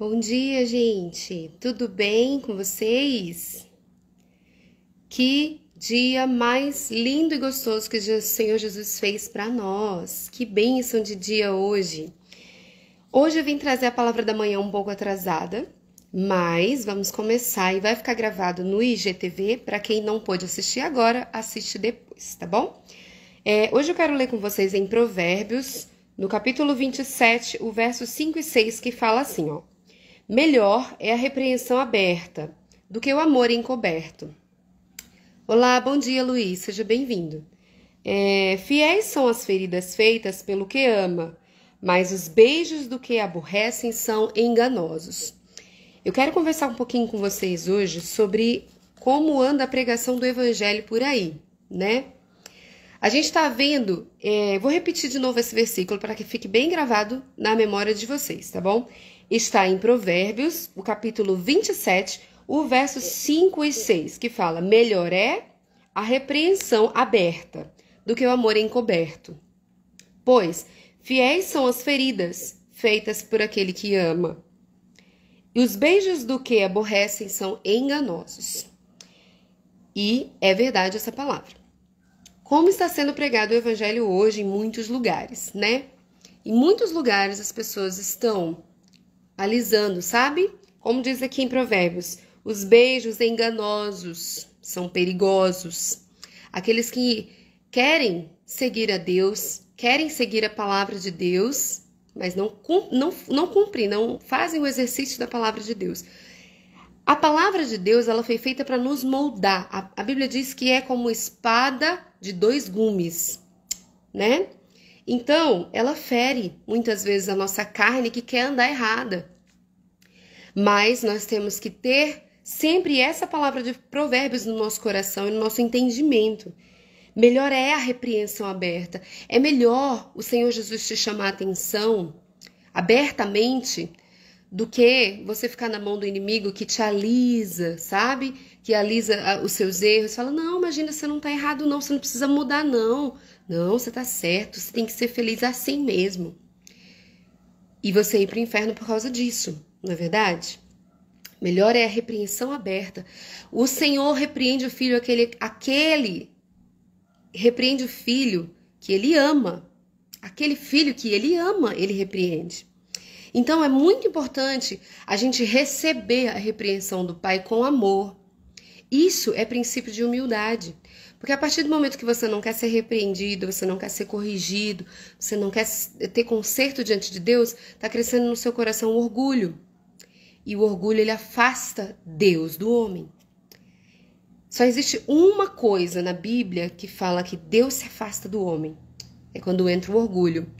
Bom dia, gente. Tudo bem com vocês? Que dia mais lindo e gostoso que o Senhor Jesus fez para nós. Que bênção de dia hoje. Hoje eu vim trazer a palavra da manhã um pouco atrasada, mas vamos começar e vai ficar gravado no IGTV para quem não pôde assistir agora, assiste depois, tá bom? É, hoje eu quero ler com vocês em Provérbios, no capítulo 27, o verso 5 e 6, que fala assim, ó. Melhor é a repreensão aberta do que o amor encoberto. Olá, bom dia, Luiz, seja bem-vindo. É, fiéis são as feridas feitas pelo que ama, mas os beijos do que aborrecem são enganosos. Eu quero conversar um pouquinho com vocês hoje sobre como anda a pregação do evangelho por aí, né? A gente está vendo, é, vou repetir de novo esse versículo para que fique bem gravado na memória de vocês, tá bom? está em Provérbios, o capítulo 27, o verso 5 e 6, que fala: Melhor é a repreensão aberta do que o amor encoberto. Pois fiéis são as feridas feitas por aquele que ama, e os beijos do que aborrecem são enganosos. E é verdade essa palavra. Como está sendo pregado o evangelho hoje em muitos lugares, né? Em muitos lugares as pessoas estão alisando, sabe? Como diz aqui em Provérbios, os beijos enganosos são perigosos. Aqueles que querem seguir a Deus, querem seguir a palavra de Deus, mas não, não, não cumprem, não fazem o exercício da palavra de Deus. A palavra de Deus ela foi feita para nos moldar. A, a Bíblia diz que é como espada de dois gumes, né? Então, ela fere muitas vezes a nossa carne que quer andar errada. Mas nós temos que ter sempre essa palavra de provérbios no nosso coração e no nosso entendimento. Melhor é a repreensão aberta. É melhor o Senhor Jesus te chamar a atenção abertamente do que você ficar na mão do inimigo que te alisa, sabe? Que alisa ah, os seus erros, fala: "Não, imagina, você não está errado não, você não precisa mudar não. Não, você tá certo, você tem que ser feliz assim mesmo. E você ir para o inferno por causa disso, não é verdade? Melhor é a repreensão aberta. O Senhor repreende o filho, aquele, aquele repreende o filho que ele ama. Aquele filho que ele ama, ele repreende. Então é muito importante a gente receber a repreensão do Pai com amor. Isso é princípio de humildade. Porque a partir do momento que você não quer ser repreendido, você não quer ser corrigido, você não quer ter conserto diante de Deus, está crescendo no seu coração o orgulho. E o orgulho ele afasta Deus do homem. Só existe uma coisa na Bíblia que fala que Deus se afasta do homem. É quando entra o orgulho.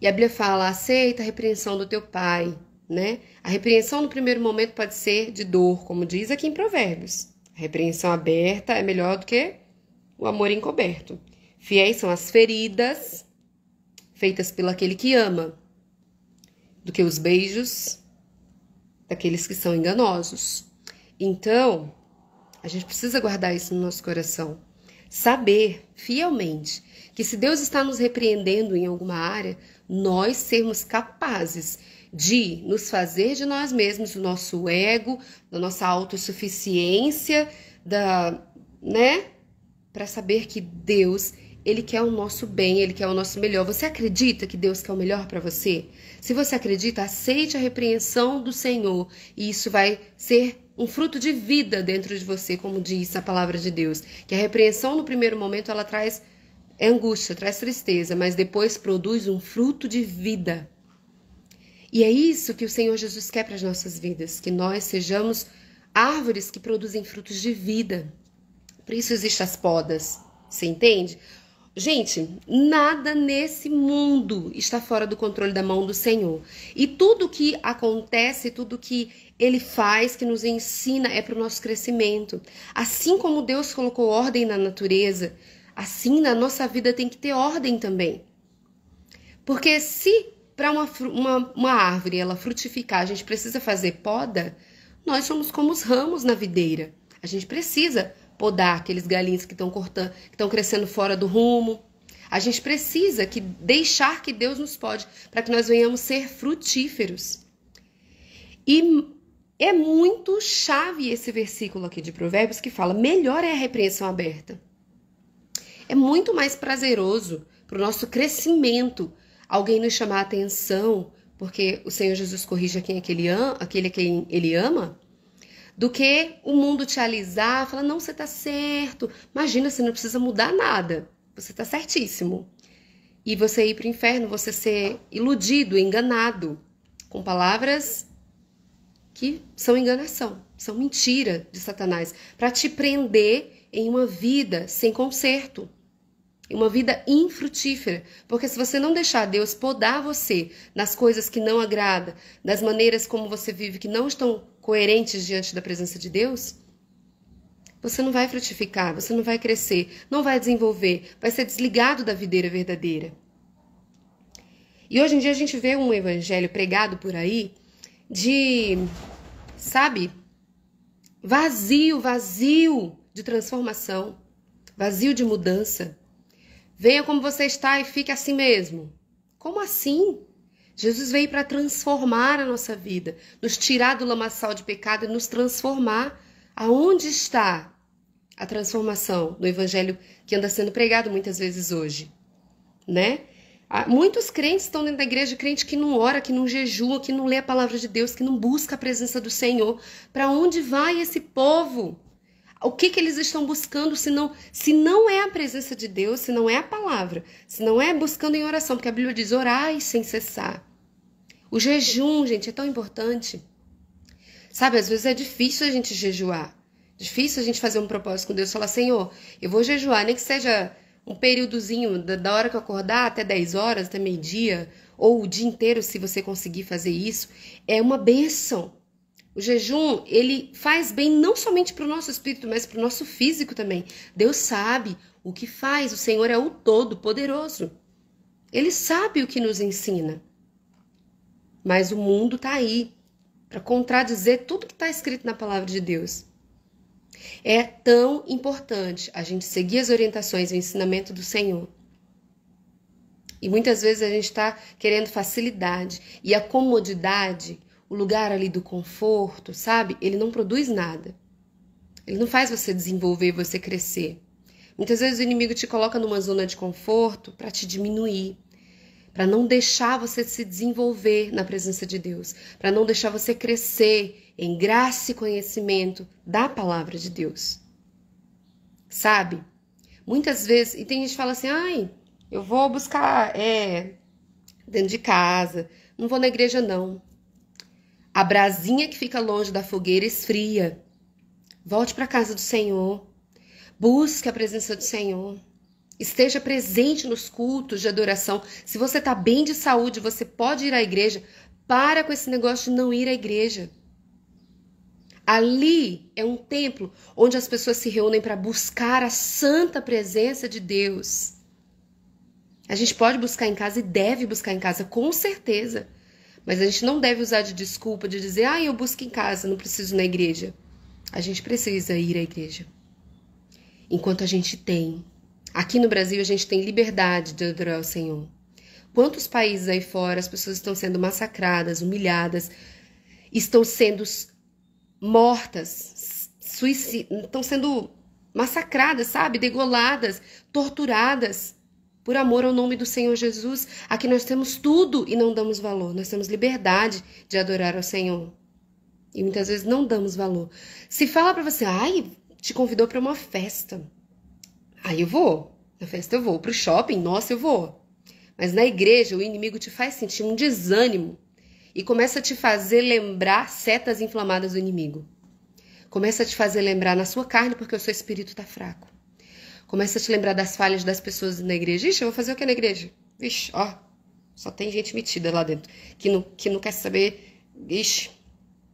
E a Bíblia fala: aceita a repreensão do teu pai, né? A repreensão no primeiro momento pode ser de dor, como diz aqui em Provérbios. A repreensão aberta é melhor do que o amor encoberto. Fiéis são as feridas feitas pelo aquele que ama, do que os beijos daqueles que são enganosos. Então, a gente precisa guardar isso no nosso coração. Saber fielmente que se Deus está nos repreendendo em alguma área, nós sermos capazes de nos fazer de nós mesmos, do nosso ego, da nossa autossuficiência, da, né, para saber que Deus, ele quer o nosso bem, ele quer o nosso melhor. Você acredita que Deus quer o melhor para você? Se você acredita, aceite a repreensão do Senhor e isso vai ser um fruto de vida dentro de você, como diz a palavra de Deus. Que a repreensão no primeiro momento ela traz angústia, traz tristeza, mas depois produz um fruto de vida. E é isso que o Senhor Jesus quer para as nossas vidas, que nós sejamos árvores que produzem frutos de vida. Por isso existem as podas. Você entende? Gente, nada nesse mundo está fora do controle da mão do Senhor. E tudo que acontece, tudo que ele faz, que nos ensina, é para o nosso crescimento. Assim como Deus colocou ordem na natureza, assim na nossa vida tem que ter ordem também. Porque se para uma, uma, uma árvore ela frutificar, a gente precisa fazer poda, nós somos como os ramos na videira. A gente precisa podar aqueles galinhos que estão cortando, que estão crescendo fora do rumo. A gente precisa que deixar que Deus nos pode para que nós venhamos ser frutíferos. E é muito chave esse versículo aqui de Provérbios que fala: melhor é a repreensão aberta. É muito mais prazeroso para o nosso crescimento alguém nos chamar a atenção, porque o Senhor Jesus corrige aquele a quem ele ama, do que o mundo te alisar, falar, não, você tá certo. Imagina, você não precisa mudar nada. Você tá certíssimo. E você ir pro inferno, você ser iludido, enganado, com palavras que são enganação, são mentira de Satanás, para te prender em uma vida sem conserto em uma vida infrutífera, porque se você não deixar Deus podar você nas coisas que não agrada, nas maneiras como você vive que não estão coerentes diante da presença de Deus, você não vai frutificar, você não vai crescer, não vai desenvolver, vai ser desligado da videira verdadeira. E hoje em dia a gente vê um evangelho pregado por aí de, sabe, vazio, vazio de transformação, vazio de mudança. Venha como você está e fique assim mesmo. Como assim? Jesus veio para transformar a nossa vida, nos tirar do lamaçal de pecado e nos transformar. Aonde está a transformação no evangelho que anda sendo pregado muitas vezes hoje, né? Ah, muitos crentes estão dentro da igreja, crente que não ora, que não jejua, que não lê a palavra de Deus, que não busca a presença do Senhor. Para onde vai esse povo? O que, que eles estão buscando se não, se não é a presença de Deus, se não é a palavra, se não é buscando em oração, porque a Bíblia diz orai sem cessar. O jejum, gente, é tão importante. Sabe, às vezes é difícil a gente jejuar. Difícil a gente fazer um propósito com Deus, falar, Senhor, eu vou jejuar, nem que seja um períodozinho da, hora que eu acordar até 10 horas, até meio-dia, ou o dia inteiro, se você conseguir fazer isso, é uma bênção. O jejum, ele faz bem não somente para o nosso espírito, mas para o nosso físico também. Deus sabe o que faz, o Senhor é o todo poderoso. Ele sabe o que nos ensina. Mas o mundo está aí para contradizer tudo que está escrito na palavra de Deus. É tão importante a gente seguir as orientações e o ensinamento do Senhor. E muitas vezes a gente está querendo facilidade e a comodidade, o lugar ali do conforto, sabe? Ele não produz nada. Ele não faz você desenvolver, você crescer. Muitas vezes o inimigo te coloca numa zona de conforto para te diminuir, para não deixar você se desenvolver na presença de Deus, para não deixar você crescer em graça e conhecimento da palavra de Deus. Sabe? Muitas vezes, e tem gente que fala assim: ai, eu vou buscar é, dentro de casa, não vou na igreja, não. A brasinha que fica longe da fogueira esfria. Volte para casa do Senhor. Busque a presença do Senhor. Esteja presente nos cultos de adoração. Se você está bem de saúde, você pode ir à igreja. Para com esse negócio de não ir à igreja. Ali é um templo onde as pessoas se reúnem para buscar a santa presença de Deus. A gente pode buscar em casa e deve buscar em casa, com certeza. Mas a gente não deve usar de desculpa de dizer, ah, eu busco em casa, não preciso na igreja. A gente precisa ir à igreja. Enquanto a gente tem Aqui no Brasil a gente tem liberdade de adorar ao Senhor. Quantos países aí fora as pessoas estão sendo massacradas, humilhadas, estão sendo mortas, estão sendo massacradas, sabe? Degoladas, torturadas por amor ao nome do Senhor Jesus. Aqui nós temos tudo e não damos valor. Nós temos liberdade de adorar ao Senhor. E muitas vezes não damos valor. Se fala para você, ai, te convidou para uma festa. Aí eu vou. Na festa eu vou. Pro shopping, nossa, eu vou. Mas na igreja o inimigo te faz sentir um desânimo e começa a te fazer lembrar setas inflamadas do inimigo. Começa a te fazer lembrar na sua carne porque o seu espírito tá fraco. Começa a te lembrar das falhas das pessoas na igreja. Ixi, eu vou fazer o que na igreja? Ixi, ó, só tem gente metida lá dentro que não, que não quer saber. Ixi,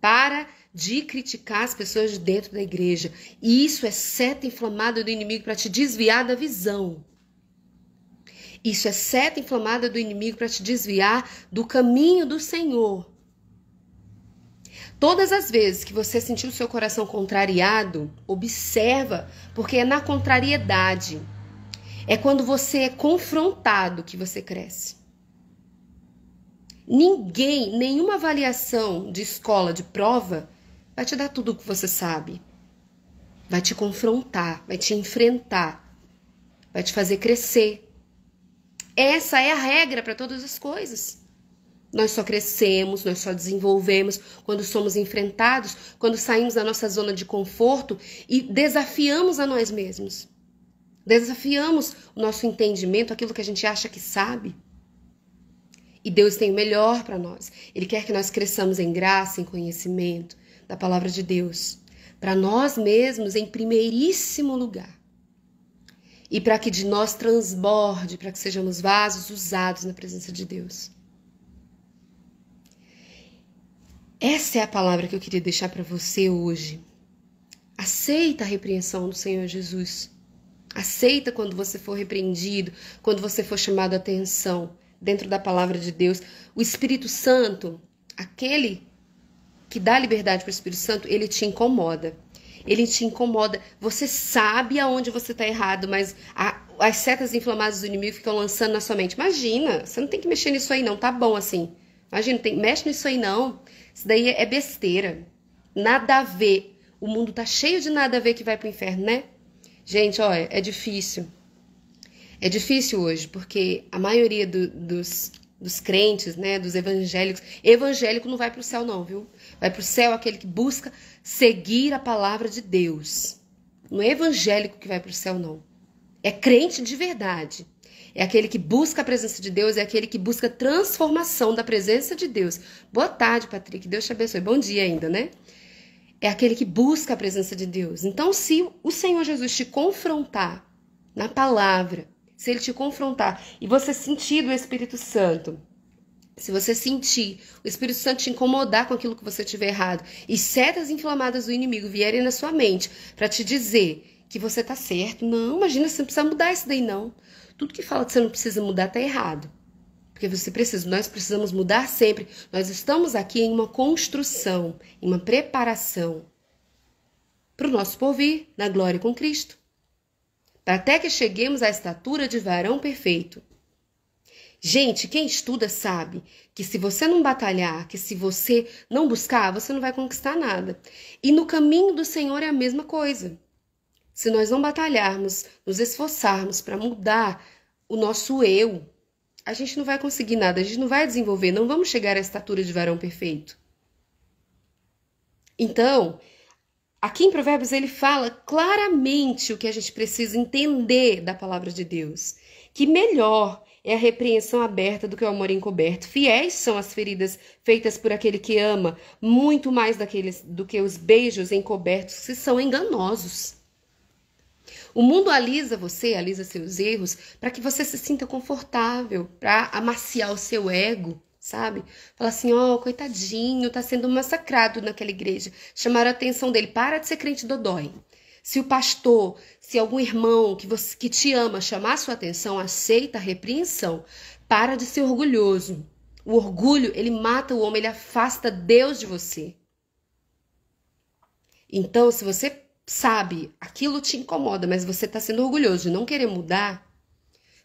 para de criticar as pessoas de dentro da igreja. E isso é seta inflamada do inimigo para te desviar da visão. Isso é seta inflamada do inimigo para te desviar do caminho do Senhor. Todas as vezes que você sentir o seu coração contrariado, observa, porque é na contrariedade. É quando você é confrontado que você cresce. Ninguém, nenhuma avaliação de escola de prova vai te dar tudo o que você sabe, vai te confrontar, vai te enfrentar, vai te fazer crescer. Essa é a regra para todas as coisas. Nós só crescemos, nós só desenvolvemos quando somos enfrentados, quando saímos da nossa zona de conforto e desafiamos a nós mesmos. Desafiamos o nosso entendimento, aquilo que a gente acha que sabe. E Deus tem o melhor para nós. Ele quer que nós cresçamos em graça, em conhecimento, da palavra de Deus, para nós mesmos em primeiríssimo lugar. E para que de nós transborde, para que sejamos vasos usados na presença de Deus. Essa é a palavra que eu queria deixar para você hoje. Aceita a repreensão do Senhor Jesus. Aceita quando você for repreendido, quando você for chamado a atenção dentro da palavra de Deus. O Espírito Santo, aquele que dá liberdade para o Espírito Santo, ele te incomoda. Ele te incomoda. Você sabe aonde você está errado, mas a, as setas inflamadas do inimigo ficam lançando na sua mente. Imagina, você não tem que mexer nisso aí, não. Tá bom assim. Imagina, tem, mexe nisso aí, não. Isso daí é besteira. Nada a ver. O mundo tá cheio de nada a ver que vai para o inferno, né? Gente, olha, é difícil. É difícil hoje, porque a maioria do, dos, dos crentes, né, dos evangélicos, evangélico não vai para o céu, não, viu? Vai para o céu aquele que busca seguir a palavra de Deus. Não é evangélico que vai para o céu, não. É crente de verdade. É aquele que busca a presença de Deus, é aquele que busca transformação da presença de Deus. Boa tarde, Patrick. Deus te abençoe. Bom dia ainda, né? É aquele que busca a presença de Deus. Então, se o Senhor Jesus te confrontar na palavra, se ele te confrontar e você sentir do Espírito Santo, se você sentir o Espírito Santo te incomodar com aquilo que você tiver errado e setas inflamadas do inimigo vierem na sua mente para te dizer que você tá certo, não, imagina, você não precisa mudar isso daí não. Tudo que fala que você não precisa mudar tá errado. Porque você precisa, nós precisamos mudar sempre. Nós estamos aqui em uma construção, em uma preparação para o nosso porvir, na glória com Cristo. Para até que cheguemos à estatura de varão perfeito. Gente, quem estuda sabe que se você não batalhar, que se você não buscar, você não vai conquistar nada. E no caminho do Senhor é a mesma coisa. Se nós não batalharmos, nos esforçarmos para mudar o nosso eu, a gente não vai conseguir nada, a gente não vai desenvolver, não vamos chegar à estatura de varão perfeito. Então, aqui em Provérbios ele fala claramente o que a gente precisa entender da palavra de Deus, que melhor é a repreensão aberta do que o amor encoberto. Fiéis são as feridas feitas por aquele que ama, muito mais daqueles, do que os beijos encobertos se são enganosos. O mundo alisa você, alisa seus erros, para que você se sinta confortável, para amaciar o seu ego, sabe? Fala assim, ó, oh, coitadinho, tá sendo massacrado naquela igreja. Chamaram a atenção dele, para de ser crente dodói. Se o pastor, se algum irmão que, você, que te ama chamar sua atenção, aceita a repreensão. Para de ser orgulhoso. O orgulho, ele mata o homem, ele afasta Deus de você. Então, se você sabe, aquilo te incomoda, mas você está sendo orgulhoso de não querer mudar,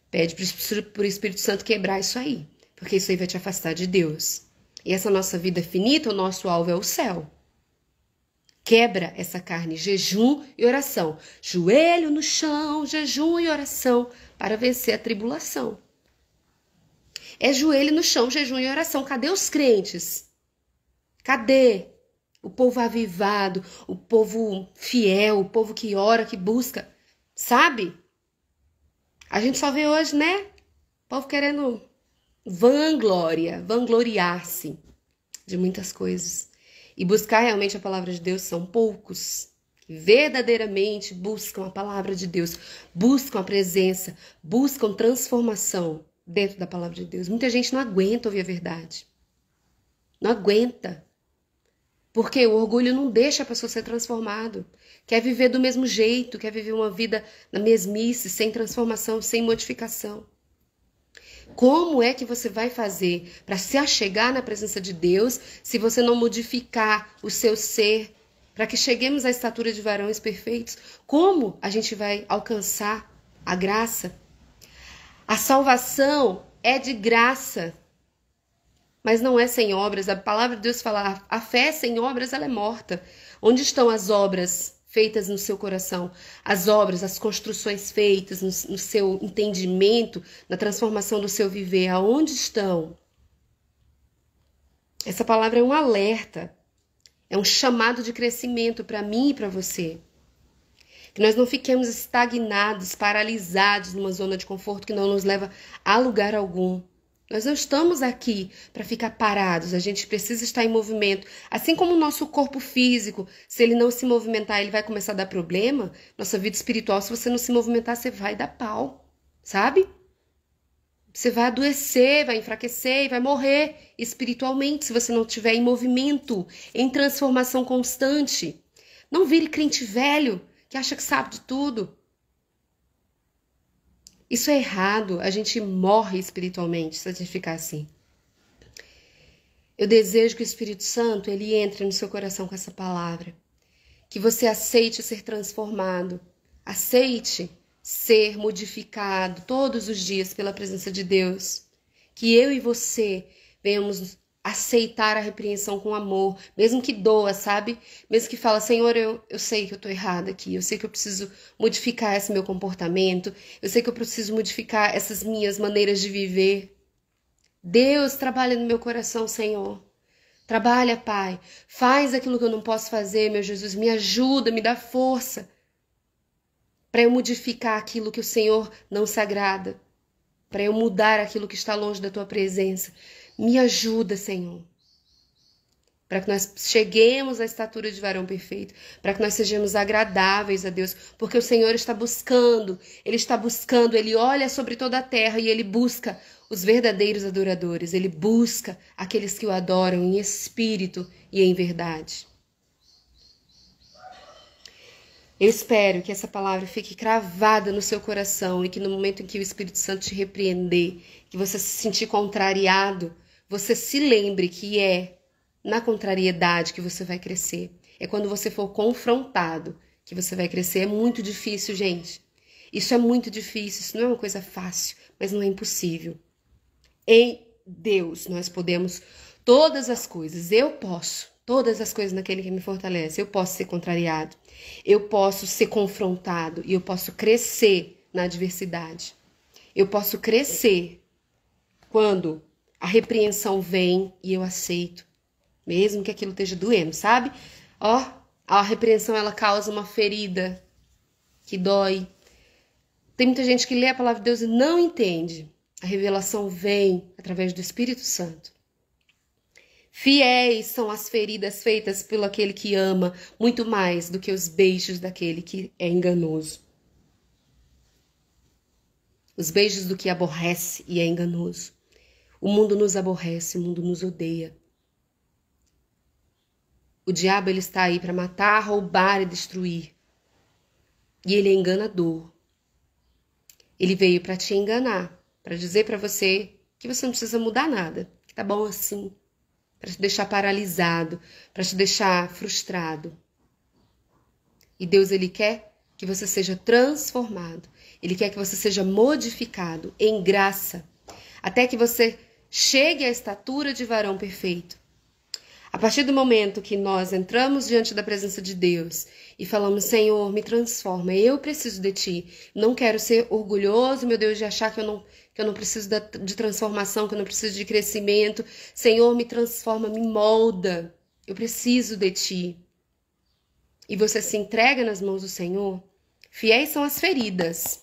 pede para o Espírito Santo quebrar isso aí, porque isso aí vai te afastar de Deus. E essa nossa vida é finita, o nosso alvo é o céu quebra essa carne, jejum e oração. Joelho no chão, jejum e oração para vencer a tribulação. É joelho no chão, jejum e oração. Cadê os crentes? Cadê? O povo avivado, o povo fiel, o povo que ora, que busca, sabe? A gente só vê hoje, né? O povo querendo vanglória, vangloriar-se de muitas coisas e buscar realmente a palavra de Deus são poucos que verdadeiramente buscam a palavra de Deus, buscam a presença, buscam transformação dentro da palavra de Deus. Muita gente não aguenta ouvir a verdade. Não aguenta. Porque o orgulho não deixa a pessoa ser transformado. Quer viver do mesmo jeito, quer viver uma vida na mesmice, sem transformação, sem modificação. Como é que você vai fazer para se achegar na presença de Deus se você não modificar o seu ser para que cheguemos à estatura de varões perfeitos? Como a gente vai alcançar a graça? A salvação é de graça, mas não é sem obras. A palavra de Deus fala: a fé sem obras ela é morta. Onde estão as obras? feitas no seu coração, as obras, as construções feitas no, no seu entendimento, na transformação do seu viver, aonde estão? Essa palavra é um alerta, é um chamado de crescimento para mim e para você. Que nós não fiquemos estagnados, paralisados numa zona de conforto que não nos leva a lugar algum. Nós não estamos aqui para ficar parados, a gente precisa estar em movimento. Assim como o nosso corpo físico, se ele não se movimentar, ele vai começar a dar problema. Nossa vida espiritual, se você não se movimentar, você vai dar pau, sabe? Você vai adoecer, vai enfraquecer e vai morrer espiritualmente se você não estiver em movimento, em transformação constante. Não vire crente velho que acha que sabe de tudo. Isso é errado, a gente morre espiritualmente se a gente ficar assim. Eu desejo que o Espírito Santo ele entre no seu coração com essa palavra, que você aceite ser transformado, aceite ser modificado todos os dias pela presença de Deus, que eu e você venhamos aceitar a repreensão com amor, mesmo que doa, sabe? Mesmo que fala, Senhor, eu, eu sei que eu tô errada aqui, eu sei que eu preciso modificar esse meu comportamento, eu sei que eu preciso modificar essas minhas maneiras de viver. Deus trabalha no meu coração, Senhor. Trabalha, Pai. Faz aquilo que eu não posso fazer, meu Jesus. Me ajuda, me dá força para eu modificar aquilo que o Senhor não se agrada, para eu mudar aquilo que está longe da tua presença. Me ajuda, Senhor. Para que nós cheguemos à estatura de varão perfeito, para que nós sejamos agradáveis a Deus, porque o Senhor está buscando, Ele está buscando, Ele olha sobre toda a terra e Ele busca os verdadeiros adoradores, Ele busca aqueles que o adoram em espírito e em verdade. Eu espero que essa palavra fique cravada no seu coração e que no momento em que o Espírito Santo te repreender, que você se sentir contrariado, você se lembre que é na contrariedade que você vai crescer. É quando você for confrontado que você vai crescer. É muito difícil, gente. Isso é muito difícil, isso não é uma coisa fácil, mas não é impossível. Em Deus nós podemos todas as coisas. Eu posso todas as coisas naquele que me fortalece. Eu posso ser contrariado, eu posso ser confrontado e eu posso crescer na adversidade. Eu posso crescer quando a repreensão vem e eu aceito, mesmo que aquilo esteja doendo, sabe? Ó, a repreensão ela causa uma ferida que dói. Tem muita gente que lê a palavra de Deus e não entende. A revelação vem através do Espírito Santo. Fiéis são as feridas feitas pelo aquele que ama, muito mais do que os beijos daquele que é enganoso. Os beijos do que aborrece e é enganoso. O mundo nos aborrece, o mundo nos odeia. O diabo ele está aí para matar, roubar e destruir. E ele é enganador. Ele veio para te enganar, para dizer para você que você não precisa mudar nada, que tá bom assim, para te deixar paralisado, para te deixar frustrado. E Deus ele quer que você seja transformado. Ele quer que você seja modificado em graça, até que você chegue à estatura de varão perfeito. A partir do momento que nós entramos diante da presença de Deus e falamos: Senhor, me transforma, eu preciso de ti. Não quero ser orgulhoso, meu Deus, de achar que eu não, que eu não preciso de transformação, que eu não preciso de crescimento. Senhor, me transforma, me molda. Eu preciso de ti. E você se entrega nas mãos do Senhor. Fiéis são as feridas.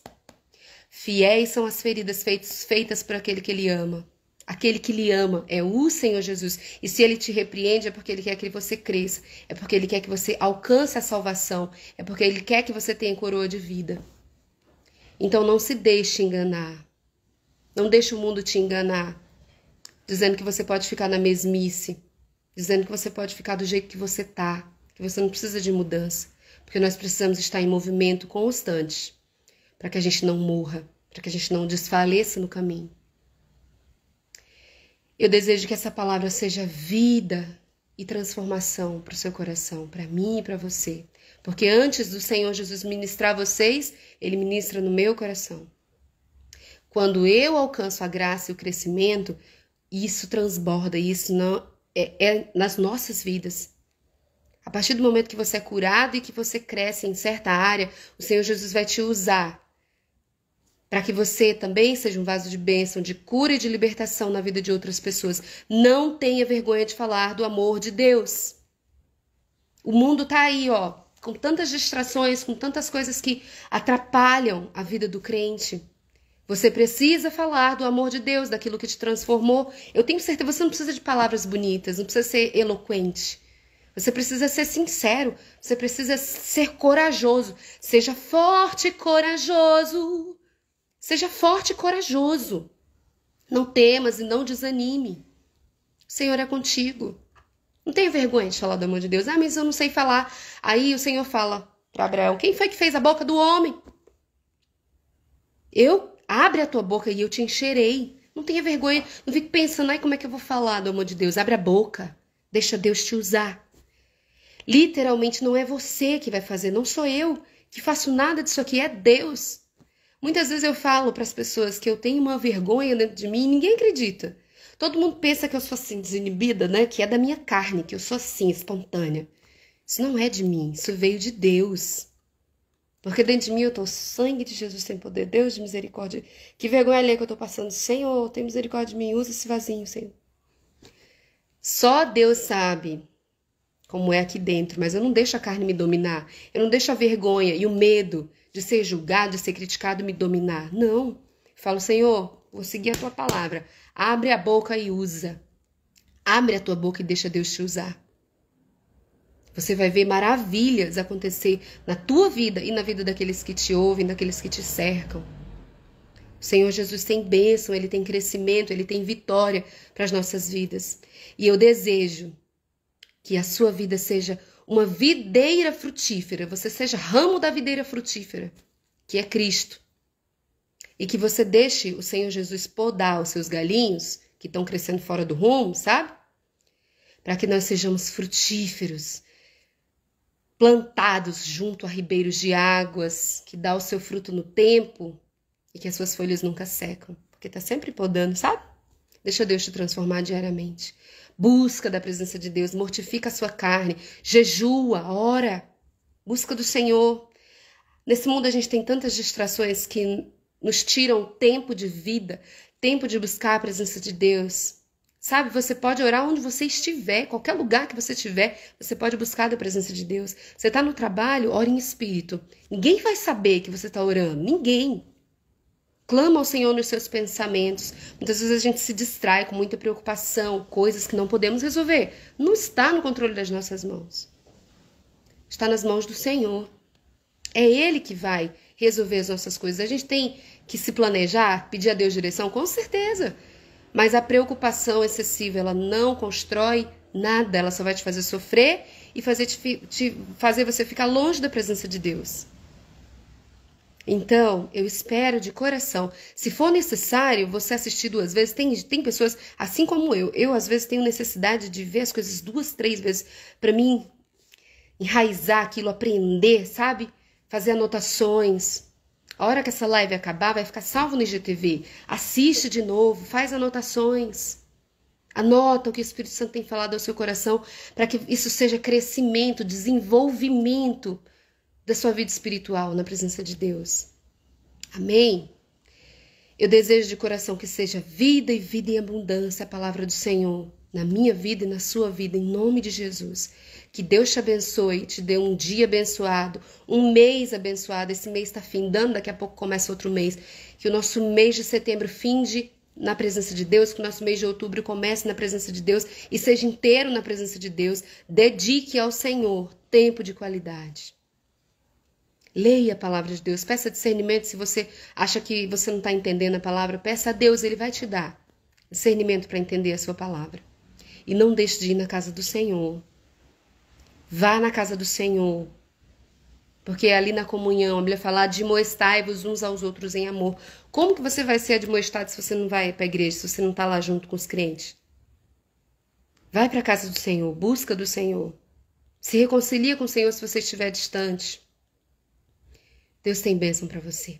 Fiéis são as feridas feitas feitas por aquele que ele ama. Aquele que lhe ama é o Senhor Jesus. E se ele te repreende, é porque ele quer que você cresça, é porque ele quer que você alcance a salvação, é porque ele quer que você tenha coroa de vida. Então não se deixe enganar. Não deixe o mundo te enganar, dizendo que você pode ficar na mesmice, dizendo que você pode ficar do jeito que você tá, que você não precisa de mudança, porque nós precisamos estar em movimento constante para que a gente não morra, para que a gente não desfaleça no caminho. Eu desejo que essa palavra seja vida e transformação para o seu coração, para mim e para você. Porque antes do Senhor Jesus ministrar a vocês, ele ministra no meu coração. Quando eu alcanço a graça e o crescimento, isso transborda, isso não é, é nas nossas vidas. A partir do momento que você é curado e que você cresce em certa área, o Senhor Jesus vai te usar para que você também seja um vaso de bênção, de cura e de libertação na vida de outras pessoas. Não tenha vergonha de falar do amor de Deus. O mundo tá aí, ó, com tantas distrações, com tantas coisas que atrapalham a vida do crente. Você precisa falar do amor de Deus, daquilo que te transformou. Eu tenho certeza, você não precisa de palavras bonitas, não precisa ser eloquente. Você precisa ser sincero, você precisa ser corajoso. Seja forte e corajoso. Seja forte e corajoso. Não temas e não desanime. O Senhor é contigo. Não tenha vergonha de falar do amor de Deus. Ah, mas eu não sei falar. Aí o Senhor fala para Abraão: Quem foi que fez a boca do homem? Eu abre a tua boca e eu te encherei. Não tenha vergonha, não fique pensando, ai, como é que eu vou falar do amor de Deus? Abre a boca, deixa Deus te usar. Literalmente não é você que vai fazer, não sou eu que faço nada disso aqui, é Deus. Muitas vezes eu falo para as pessoas que eu tenho uma vergonha dentro de mim e ninguém acredita. Todo mundo pensa que eu sou assim, desinibida, né? Que é da minha carne, que eu sou assim, espontânea. Isso não é de mim, isso veio de Deus. Porque dentro de mim eu estou sangue de Jesus tem poder, Deus de misericórdia. Que vergonha alheia que eu estou passando. Senhor, tem misericórdia de mim, usa esse vasinho, Senhor. Só Deus sabe como é aqui dentro, mas eu não deixo a carne me dominar. Eu não deixo a vergonha e o medo de ser julgado, de ser criticado, me dominar. Não. Falo, Senhor, vou seguir a tua palavra. Abre a boca e usa. Abre a tua boca e deixa Deus te usar. Você vai ver maravilhas acontecer na tua vida e na vida daqueles que te ouvem, daqueles que te cercam. O Senhor Jesus tem bênção, ele tem crescimento, ele tem vitória para as nossas vidas. E eu desejo que a sua vida seja uma videira frutífera, você seja ramo da videira frutífera, que é Cristo. E que você deixe o Senhor Jesus podar os seus galinhos que estão crescendo fora do rumo, sabe? Para que nós sejamos frutíferos, plantados junto a ribeiros de águas, que dá o seu fruto no tempo e que as suas folhas nunca secam, porque está sempre podando, sabe? Deixa Deus te transformar diariamente busca da presença de Deus, mortifica a sua carne, jejua, ora, busca do Senhor. Nesse mundo a gente tem tantas distrações que nos tiram tempo de vida, tempo de buscar a presença de Deus. Sabe, você pode orar onde você estiver, qualquer lugar que você estiver, você pode buscar da presença de Deus. Você está no trabalho, ora em espírito. Ninguém vai saber que você está orando, ninguém. Clama ao Senhor nos seus pensamentos. Muitas vezes a gente se distrai com muita preocupação, coisas que não podemos resolver. Não está no controle das nossas mãos. Está nas mãos do Senhor. É Ele que vai resolver as nossas coisas. A gente tem que se planejar, pedir a Deus direção, com certeza. Mas a preocupação excessiva, ela não constrói nada. Ela só vai te fazer sofrer e fazer, te, te fazer você ficar longe da presença de Deus. Então, eu espero de coração. Se for necessário você assistir duas vezes, tem, tem pessoas, assim como eu, eu às vezes tenho necessidade de ver as coisas duas, três vezes, para mim enraizar aquilo, aprender, sabe? Fazer anotações. A hora que essa live acabar, vai ficar salvo no IGTV. Assiste de novo, faz anotações. Anota o que o Espírito Santo tem falado ao seu coração, para que isso seja crescimento, desenvolvimento da sua vida espiritual na presença de Deus. Amém? Eu desejo de coração que seja vida e vida em abundância a palavra do Senhor na minha vida e na sua vida, em nome de Jesus. Que Deus te abençoe, te dê um dia abençoado, um mês abençoado. Esse mês está findando, daqui a pouco começa outro mês. Que o nosso mês de setembro finde na presença de Deus, que o nosso mês de outubro comece na presença de Deus e seja inteiro na presença de Deus. Dedique ao Senhor tempo de qualidade. Leia a palavra de Deus, peça discernimento. Se você acha que você não está entendendo a palavra, peça a Deus, Ele vai te dar discernimento para entender a sua palavra. E não deixe de ir na casa do Senhor. Vá na casa do Senhor. Porque ali na comunhão, a Bíblia fala, admoestai-vos uns aos outros em amor. Como que você vai ser admoestado se você não vai para a igreja, se você não está lá junto com os crentes? Vai para a casa do Senhor, busca do Senhor. Se reconcilia com o Senhor se você estiver distante. Deus tem bênção para você.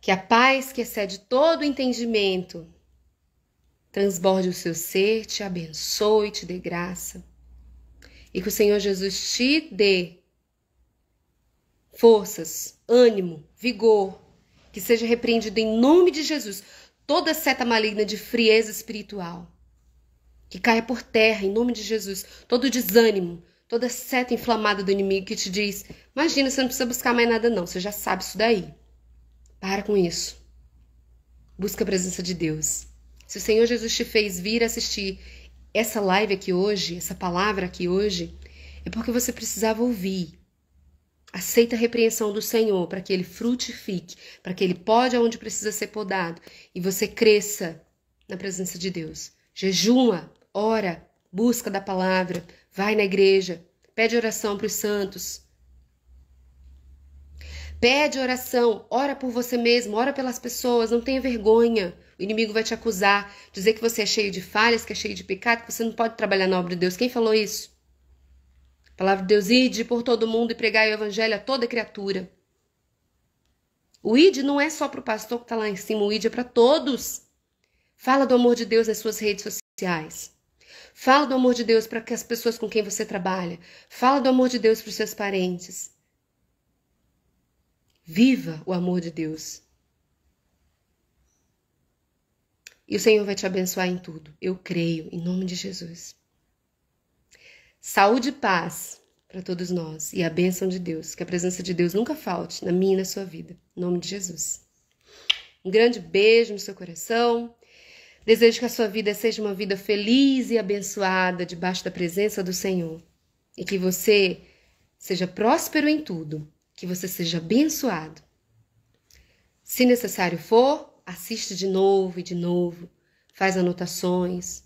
Que a paz que excede todo entendimento transborde o seu ser, te abençoe, te dê graça. E que o Senhor Jesus te dê forças, ânimo, vigor, que seja repreendido em nome de Jesus toda seta maligna de frieza espiritual. Que caia por terra em nome de Jesus todo desânimo, toda seta inflamada do inimigo que te diz: imagina, você não precisa buscar mais nada, não, você já sabe isso daí. Para com isso. Busca a presença de Deus. Se o Senhor Jesus te fez vir assistir essa live aqui hoje, essa palavra aqui hoje, é porque você precisava ouvir. Aceita a repreensão do Senhor para que ele frutifique, para que ele pode aonde precisa ser podado e você cresça na presença de Deus. Jejuma, ora, busca da palavra, Vai na igreja, pede oração para os santos. Pede oração, ora por você mesmo, ora pelas pessoas, não tenha vergonha. O inimigo vai te acusar, dizer que você é cheio de falhas, que é cheio de pecado, que você não pode trabalhar na obra de Deus. Quem falou isso? A palavra de Deus, ide por todo mundo e pregai o evangelho a toda criatura. O id não é só para o pastor que está lá em cima, o id é para todos. Fala do amor de Deus nas suas redes sociais. Fala do amor de Deus para as pessoas com quem você trabalha. Fala do amor de Deus para os seus parentes. Viva o amor de Deus. E o Senhor vai te abençoar em tudo. Eu creio, em nome de Jesus. Saúde e paz para todos nós e a bênção de Deus. Que a presença de Deus nunca falte na minha e na sua vida. Em nome de Jesus. Um grande beijo no seu coração. Desejo que a sua vida seja uma vida feliz e abençoada debaixo da presença do Senhor e que você seja próspero em tudo, que você seja abençoado. Se necessário for, assiste de novo e de novo, faz anotações,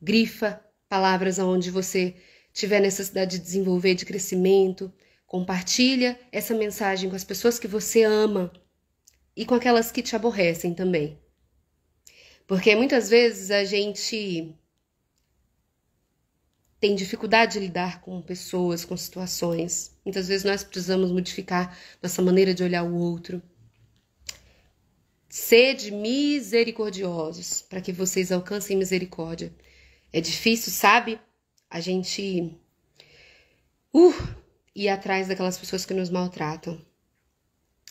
grifa palavras aonde você tiver necessidade de desenvolver de crescimento, compartilha essa mensagem com as pessoas que você ama e com aquelas que te aborrecem também. Porque muitas vezes a gente tem dificuldade de lidar com pessoas, com situações. Muitas vezes nós precisamos modificar nossa maneira de olhar o outro. Sede misericordiosos para que vocês alcancem misericórdia. É difícil, sabe? A gente uh, ir atrás daquelas pessoas que nos maltratam.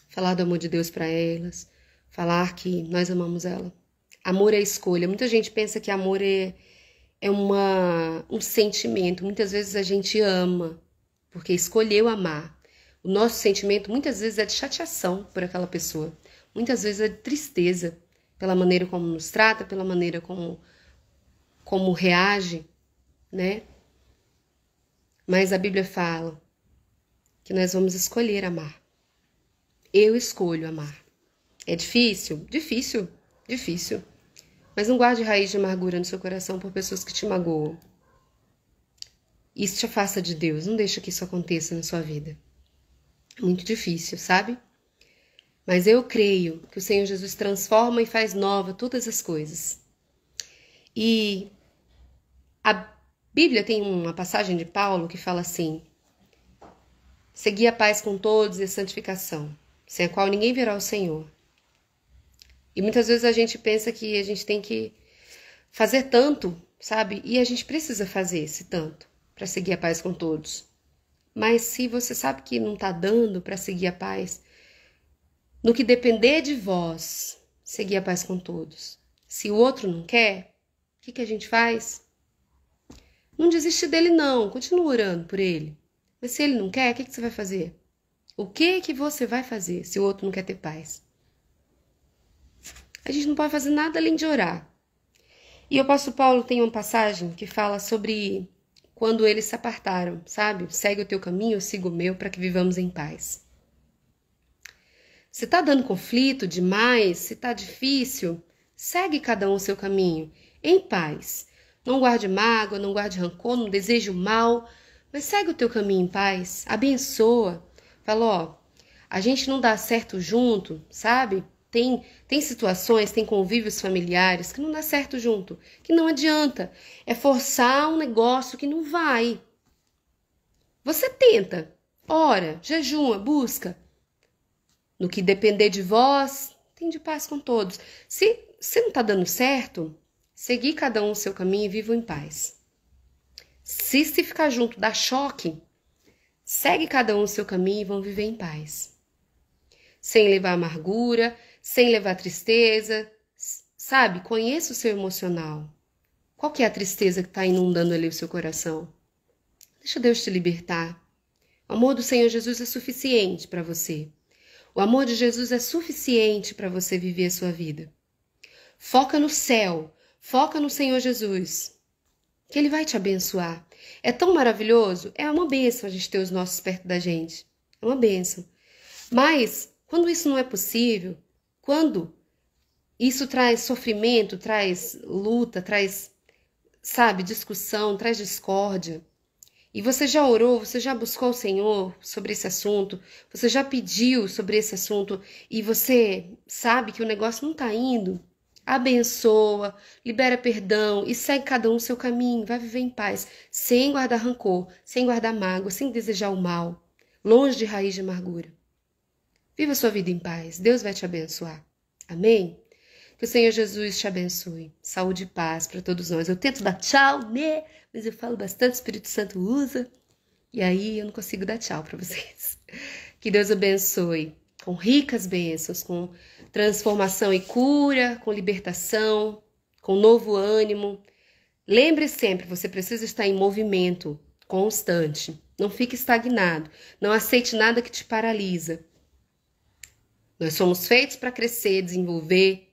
Falar do amor de Deus para elas, falar que nós amamos ela. Amor é escolha. Muita gente pensa que amor é, é uma, um sentimento. Muitas vezes a gente ama porque escolheu amar. O nosso sentimento muitas vezes é de chateação por aquela pessoa, muitas vezes é de tristeza pela maneira como nos trata, pela maneira como como reage, né? Mas a Bíblia fala que nós vamos escolher amar. Eu escolho amar. É difícil? Difícil, difícil. Mas não guarde raiz de amargura no seu coração por pessoas que te magoam. Isso te afasta de Deus, não deixa que isso aconteça na sua vida. É muito difícil, sabe? Mas eu creio que o Senhor Jesus transforma e faz nova todas as coisas. E a Bíblia tem uma passagem de Paulo que fala assim: Segui a paz com todos e a santificação, sem a qual ninguém verá o Senhor. E muitas vezes a gente pensa que a gente tem que fazer tanto, sabe? E a gente precisa fazer esse tanto para seguir a paz com todos. Mas se você sabe que não está dando para seguir a paz, no que depender de vós, seguir a paz com todos. Se o outro não quer, o que, que a gente faz? Não desiste dele, não. Continua orando por ele. Mas se ele não quer, o que, que você vai fazer? O que que você vai fazer se o outro não quer ter paz? A gente não pode fazer nada além de orar. E o apóstolo Paulo tem uma passagem que fala sobre quando eles se apartaram, sabe? Segue o teu caminho, eu sigo o meu, para que vivamos em paz. Se tá dando conflito demais, se tá difícil, segue cada um o seu caminho, em paz. Não guarde mágoa, não guarde rancor, não deseje o mal, mas segue o teu caminho em paz, abençoa. Fala, ó, a gente não dá certo junto, sabe? Tem, tem situações, tem convívios familiares que não dá certo junto, que não adianta. É forçar um negócio que não vai. Você tenta, ora, jejuma, busca. No que depender de vós, tem de paz com todos. Se, se não está dando certo, seguir cada um o seu caminho e vivo em paz. Se se ficar junto dá choque, segue cada um o seu caminho e vão viver em paz. Sem levar amargura, sem levar tristeza, sabe? Conheça o seu emocional. Qual que é a tristeza que está inundando ali o seu coração? Deixa Deus te libertar. O amor do Senhor Jesus é suficiente para você. O amor de Jesus é suficiente para você viver a sua vida. Foca no céu, foca no Senhor Jesus, que Ele vai te abençoar. É tão maravilhoso, é uma bênção a gente ter os nossos perto da gente. É uma bênção. Mas, quando isso não é possível, quando isso traz sofrimento, traz luta, traz, sabe, discussão, traz discórdia. E você já orou, você já buscou o Senhor sobre esse assunto, você já pediu sobre esse assunto e você sabe que o negócio não está indo. Abençoa, libera perdão e segue cada um o seu caminho, vai viver em paz, sem guardar rancor, sem guardar mágoa, sem desejar o mal, longe de raiz de amargura. Viva sua vida em paz. Deus vai te abençoar. Amém? Que o Senhor Jesus te abençoe. Saúde e paz para todos nós. Eu tento dar tchau, né? Mas eu falo bastante, o Espírito Santo usa. E aí eu não consigo dar tchau para vocês. Que Deus abençoe com ricas bênçãos, com transformação e cura, com libertação, com novo ânimo. Lembre sempre, você precisa estar em movimento constante. Não fique estagnado. Não aceite nada que te paralisa. Nós somos feitos para crescer, desenvolver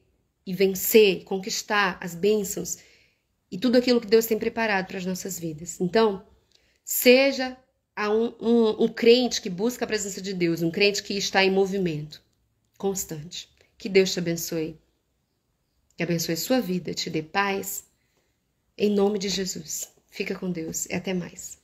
e vencer, conquistar as bênçãos e tudo aquilo que Deus tem preparado para as nossas vidas. Então, seja um, um, um crente que busca a presença de Deus, um crente que está em movimento constante. Que Deus te abençoe. Que abençoe sua vida, te dê paz. Em nome de Jesus. Fica com Deus e até mais.